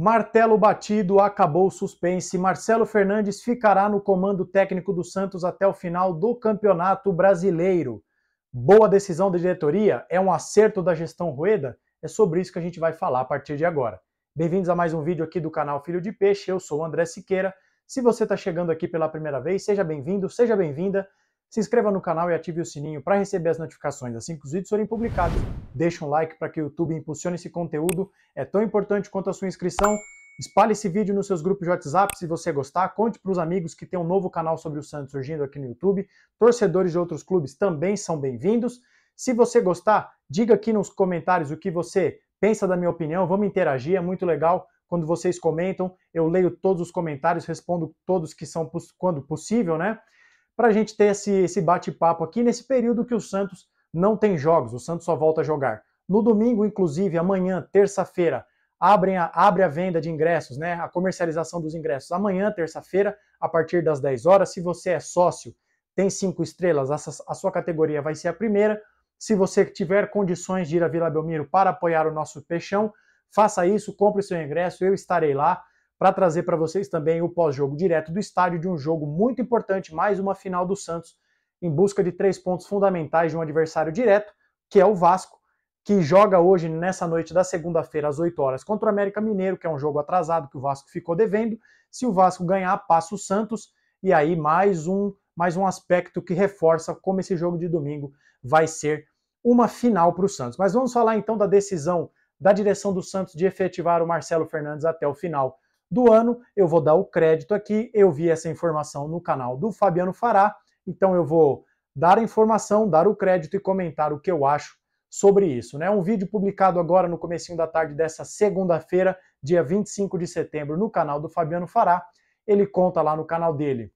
Martelo batido, acabou o suspense. Marcelo Fernandes ficará no comando técnico do Santos até o final do Campeonato Brasileiro. Boa decisão da diretoria? É um acerto da gestão Rueda? É sobre isso que a gente vai falar a partir de agora. Bem-vindos a mais um vídeo aqui do canal Filho de Peixe. Eu sou o André Siqueira. Se você está chegando aqui pela primeira vez, seja bem-vindo, seja bem-vinda. Se inscreva no canal e ative o sininho para receber as notificações assim que os vídeos forem publicados. Deixe um like para que o YouTube impulsione esse conteúdo. É tão importante quanto a sua inscrição. Espalhe esse vídeo nos seus grupos de WhatsApp se você gostar. Conte para os amigos que tem um novo canal sobre o Santos surgindo aqui no YouTube. Torcedores de outros clubes também são bem-vindos. Se você gostar, diga aqui nos comentários o que você pensa da minha opinião. Vamos interagir, é muito legal quando vocês comentam. Eu leio todos os comentários, respondo todos que são quando possível, né? para a gente ter esse, esse bate-papo aqui nesse período que o Santos não tem jogos, o Santos só volta a jogar. No domingo, inclusive, amanhã, terça-feira, abrem a, abre a venda de ingressos, né? A comercialização dos ingressos. Amanhã, terça-feira, a partir das 10 horas, se você é sócio, tem cinco estrelas, a, a sua categoria vai ser a primeira. Se você tiver condições de ir a Vila Belmiro para apoiar o nosso peixão, faça isso, compre o seu ingresso, eu estarei lá para trazer para vocês também o pós-jogo direto do estádio de um jogo muito importante, mais uma final do Santos, em busca de três pontos fundamentais de um adversário direto, que é o Vasco, que joga hoje, nessa noite da segunda-feira, às 8 horas, contra o América Mineiro, que é um jogo atrasado que o Vasco ficou devendo. Se o Vasco ganhar, passa o Santos, e aí mais um, mais um aspecto que reforça como esse jogo de domingo vai ser uma final para o Santos. Mas vamos falar então da decisão da direção do Santos de efetivar o Marcelo Fernandes até o final do ano. Eu vou dar o crédito aqui. Eu vi essa informação no canal do Fabiano Fará, então eu vou dar a informação, dar o crédito e comentar o que eu acho sobre isso. Né? Um vídeo publicado agora no comecinho da tarde dessa segunda-feira, dia 25 de setembro, no canal do Fabiano Fará. Ele conta lá no canal dele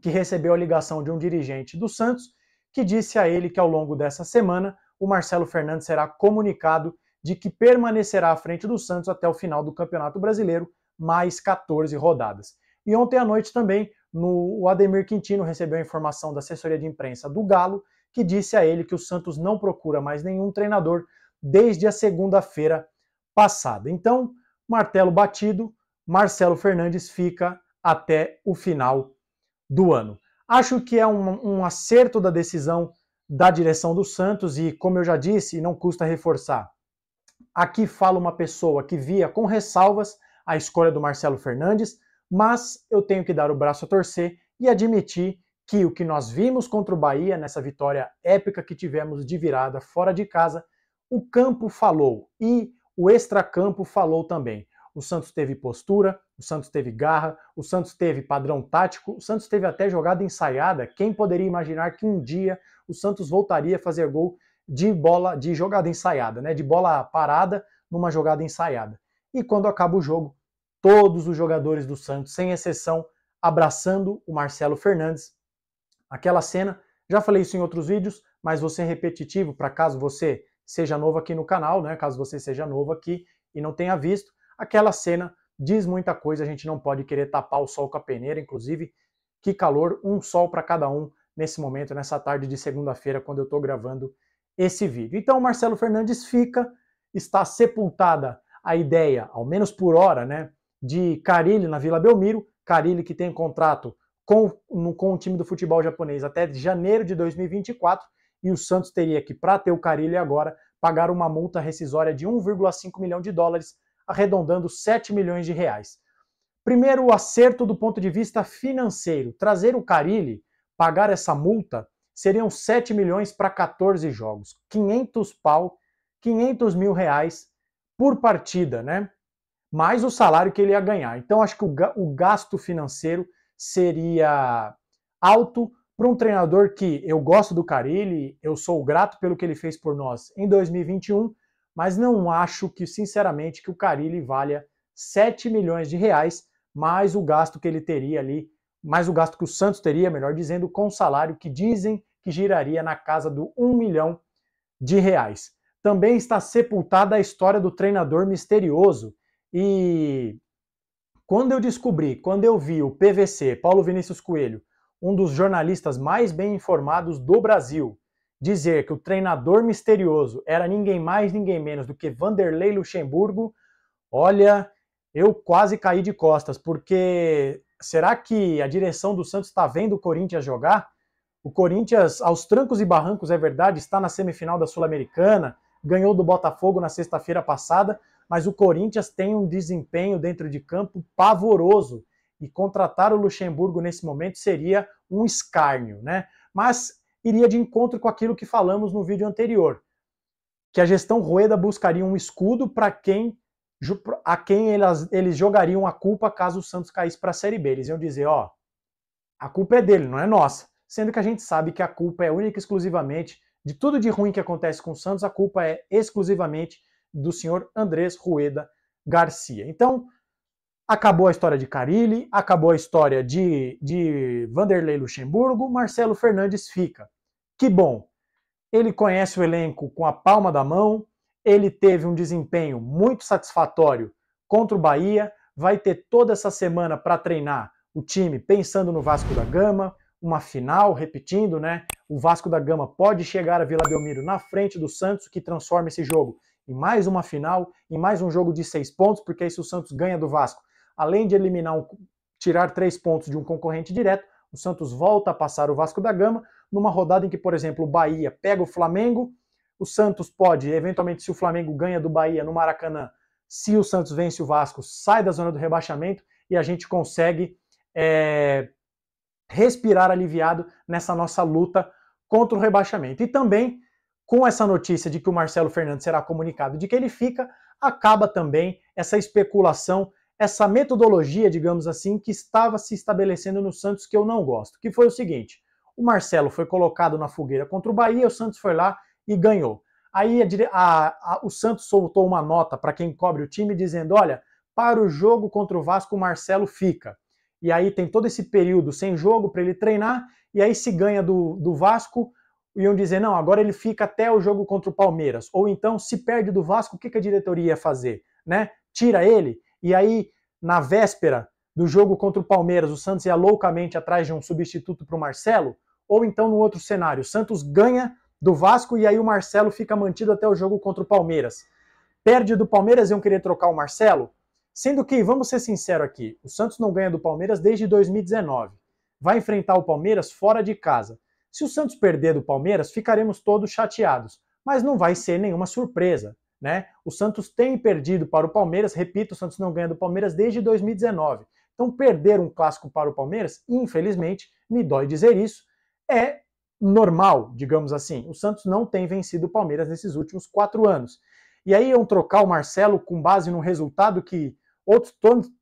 que recebeu a ligação de um dirigente do Santos que disse a ele que ao longo dessa semana o Marcelo Fernandes será comunicado de que permanecerá à frente do Santos até o final do Campeonato Brasileiro, mais 14 rodadas. E ontem à noite também, no, o Ademir Quintino recebeu a informação da assessoria de imprensa do Galo, que disse a ele que o Santos não procura mais nenhum treinador desde a segunda-feira passada. Então, martelo batido, Marcelo Fernandes fica até o final do ano. Acho que é um, um acerto da decisão da direção do Santos e, como eu já disse, não custa reforçar. Aqui fala uma pessoa que via com ressalvas a escolha do Marcelo Fernandes, mas eu tenho que dar o braço a torcer e admitir que o que nós vimos contra o Bahia nessa vitória épica que tivemos de virada fora de casa, o campo falou e o extracampo falou também. O Santos teve postura, o Santos teve garra, o Santos teve padrão tático, o Santos teve até jogada ensaiada. Quem poderia imaginar que um dia o Santos voltaria a fazer gol de bola de jogada ensaiada, né? De bola parada numa jogada ensaiada. E quando acaba o jogo, todos os jogadores do Santos, sem exceção, abraçando o Marcelo Fernandes. Aquela cena, já falei isso em outros vídeos, mas vou ser repetitivo para caso você seja novo aqui no canal, né? Caso você seja novo aqui e não tenha visto, aquela cena diz muita coisa, a gente não pode querer tapar o sol com a peneira, inclusive, que calor, um sol para cada um nesse momento, nessa tarde de segunda-feira, quando eu estou gravando esse vídeo. Então, Marcelo Fernandes fica, está sepultada a ideia, ao menos por hora, né, de Carilli na Vila Belmiro. Carilli que tem contrato com, no, com o time do futebol japonês até janeiro de 2024 e o Santos teria que, para ter o Carilli agora, pagar uma multa rescisória de 1,5 milhão de dólares, arredondando 7 milhões de reais. Primeiro, o acerto do ponto de vista financeiro. Trazer o Carilli, pagar essa multa, seriam 7 milhões para 14 jogos. 500 pau, 500 mil reais por partida, né? mais o salário que ele ia ganhar. Então, acho que o gasto financeiro seria alto para um treinador que eu gosto do Carilli, eu sou grato pelo que ele fez por nós em 2021, mas não acho que, sinceramente, que o Carilli valha 7 milhões de reais, mais o gasto que ele teria ali, mais o gasto que o Santos teria, melhor dizendo, com o salário que dizem que giraria na casa do 1 milhão de reais. Também está sepultada a história do treinador misterioso, e quando eu descobri, quando eu vi o PVC, Paulo Vinícius Coelho, um dos jornalistas mais bem informados do Brasil, dizer que o treinador misterioso era ninguém mais, ninguém menos do que Vanderlei Luxemburgo, olha, eu quase caí de costas, porque será que a direção do Santos está vendo o Corinthians jogar? O Corinthians, aos trancos e barrancos, é verdade, está na semifinal da Sul-Americana, ganhou do Botafogo na sexta-feira passada, mas o Corinthians tem um desempenho dentro de campo pavoroso e contratar o Luxemburgo nesse momento seria um escárnio, né? Mas iria de encontro com aquilo que falamos no vídeo anterior, que a gestão Rueda buscaria um escudo para quem a quem eles eles jogariam a culpa caso o Santos caísse para a Série B. Eles iam dizer, ó, a culpa é dele, não é nossa. Sendo que a gente sabe que a culpa é única e exclusivamente de tudo de ruim que acontece com o Santos, a culpa é exclusivamente do senhor Andrés Rueda Garcia. Então, acabou a história de Carilli, acabou a história de, de Vanderlei Luxemburgo, Marcelo Fernandes fica. Que bom! Ele conhece o elenco com a palma da mão, ele teve um desempenho muito satisfatório contra o Bahia, vai ter toda essa semana para treinar o time pensando no Vasco da Gama, uma final, repetindo, né? O Vasco da Gama pode chegar a Vila Belmiro na frente do Santos, que transforma esse jogo em mais uma final, em mais um jogo de seis pontos, porque aí se o Santos ganha do Vasco, além de eliminar um, tirar três pontos de um concorrente direto, o Santos volta a passar o Vasco da Gama numa rodada em que, por exemplo, o Bahia pega o Flamengo, o Santos pode, eventualmente, se o Flamengo ganha do Bahia no Maracanã, se o Santos vence o Vasco, sai da zona do rebaixamento e a gente consegue é, respirar aliviado nessa nossa luta contra o rebaixamento. E também com essa notícia de que o Marcelo Fernandes será comunicado de que ele fica, acaba também essa especulação, essa metodologia, digamos assim, que estava se estabelecendo no Santos que eu não gosto, que foi o seguinte: o Marcelo foi colocado na fogueira contra o Bahia, o Santos foi lá e ganhou. Aí a, a, a, o Santos soltou uma nota para quem cobre o time dizendo: olha, para o jogo contra o Vasco, o Marcelo fica. E aí tem todo esse período sem jogo para ele treinar, e aí se ganha do, do Vasco, iam dizer, não, agora ele fica até o jogo contra o Palmeiras. Ou então, se perde do Vasco, o que, a diretoria ia fazer? Né? Tira ele, e aí, na véspera do jogo contra o Palmeiras, o Santos ia loucamente atrás de um substituto para o Marcelo? Ou então, no outro cenário, o Santos ganha do Vasco e aí o Marcelo fica mantido até o jogo contra o Palmeiras. Perde do Palmeiras, e iam querer trocar o Marcelo? Sendo que, vamos ser sinceros aqui, o Santos não ganha do Palmeiras desde 2019. Vai enfrentar o Palmeiras fora de casa. Se o Santos perder do Palmeiras, ficaremos todos chateados, mas não vai ser nenhuma surpresa, né? O Santos tem perdido para o Palmeiras, repito, o Santos não ganha do Palmeiras desde 2019. Então, perder um clássico para o Palmeiras, infelizmente, me dói dizer isso, é normal, digamos assim. O Santos não tem vencido o Palmeiras nesses últimos quatro anos. E aí iam trocar o Marcelo com base num resultado que outros,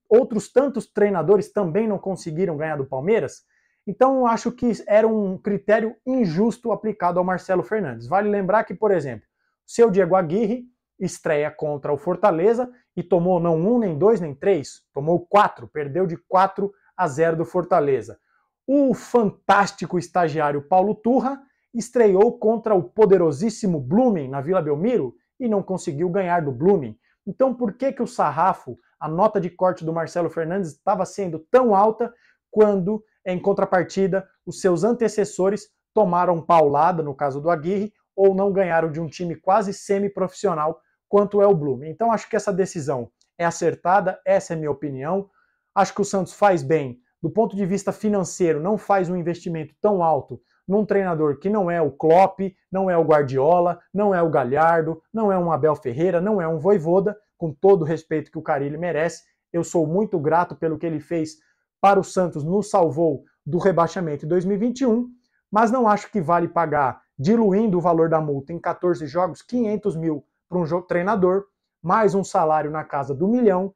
outros tantos treinadores também não conseguiram ganhar do Palmeiras? Então, acho que era um critério injusto aplicado ao Marcelo Fernandes. Vale lembrar que, por exemplo, seu Diego Aguirre estreia contra o Fortaleza e tomou não um, nem dois, nem três, tomou quatro, perdeu de quatro a zero do Fortaleza. O fantástico estagiário Paulo Turra estreou contra o poderosíssimo Blooming na Vila Belmiro e não conseguiu ganhar do Blooming. Então, por que, que o sarrafo, a nota de corte do Marcelo Fernandes, estava sendo tão alta quando em contrapartida, os seus antecessores tomaram paulada, no caso do Aguirre, ou não ganharam de um time quase semi-profissional, quanto é o Blume. Então acho que essa decisão é acertada, essa é minha opinião. Acho que o Santos faz bem. Do ponto de vista financeiro, não faz um investimento tão alto num treinador que não é o Klopp, não é o Guardiola, não é o Galhardo, não é um Abel Ferreira, não é um Voivoda, com todo o respeito que o Carille merece. Eu sou muito grato pelo que ele fez para o Santos nos salvou do rebaixamento em 2021, mas não acho que vale pagar, diluindo o valor da multa em 14 jogos, 500 mil para um treinador, mais um salário na casa do milhão,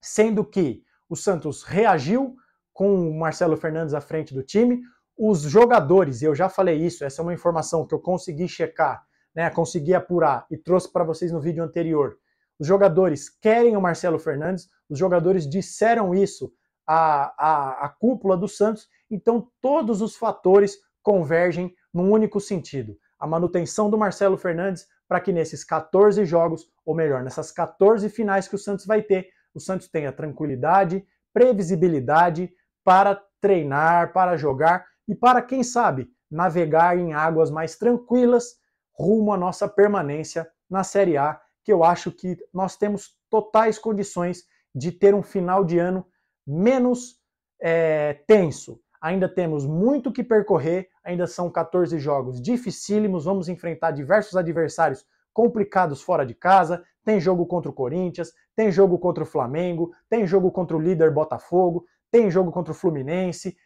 sendo que o Santos reagiu com o Marcelo Fernandes à frente do time. Os jogadores, eu já falei isso, essa é uma informação que eu consegui checar, né, consegui apurar e trouxe para vocês no vídeo anterior. Os jogadores querem o Marcelo Fernandes, os jogadores disseram isso a, a, a cúpula do Santos. Então, todos os fatores convergem num único sentido: a manutenção do Marcelo Fernandes para que nesses 14 jogos, ou melhor, nessas 14 finais que o Santos vai ter, o Santos tenha tranquilidade, previsibilidade para treinar, para jogar e para, quem sabe, navegar em águas mais tranquilas rumo à nossa permanência na Série A, que eu acho que nós temos totais condições de ter um final de ano menos é, tenso. Ainda temos muito que percorrer, ainda são 14 jogos dificílimos, vamos enfrentar diversos adversários complicados fora de casa. Tem jogo contra o Corinthians, tem jogo contra o Flamengo, tem jogo contra o líder Botafogo, tem jogo contra o Fluminense,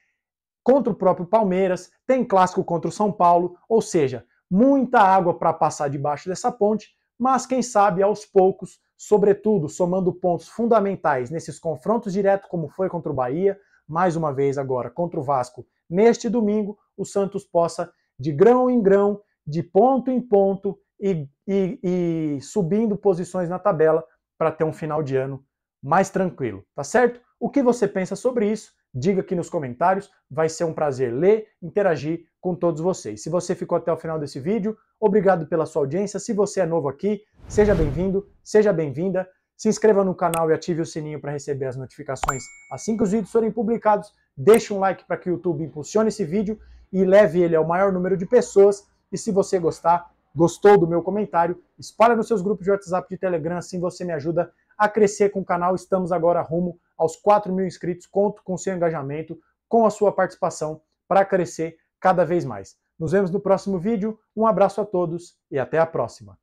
contra o próprio Palmeiras, tem clássico contra o São Paulo, ou seja, muita água para passar debaixo dessa ponte, mas quem sabe aos poucos sobretudo somando pontos fundamentais nesses confrontos diretos, como foi contra o Bahia, mais uma vez agora contra o Vasco neste domingo, o Santos possa, de grão em grão, de ponto em ponto e, e, e subindo posições na tabela para ter um final de ano mais tranquilo, tá certo? O que você pensa sobre isso? diga aqui nos comentários. Vai ser um prazer ler, interagir com todos vocês. Se você ficou até o final desse vídeo, obrigado pela sua audiência. Se você é novo aqui, seja bem-vindo, seja bem-vinda. Se inscreva no canal e ative o sininho para receber as notificações assim que os vídeos forem publicados. Deixe um like para que o YouTube impulsione esse vídeo e leve ele ao maior número de pessoas. E se você gostar, gostou do meu comentário, espalhe nos seus grupos de WhatsApp, de Telegram, assim você me ajuda a crescer com o canal. Estamos agora rumo aos 4 mil inscritos. Conto com seu engajamento, com a sua participação para crescer cada vez mais. Nos vemos no próximo vídeo. Um abraço a todos e até a próxima.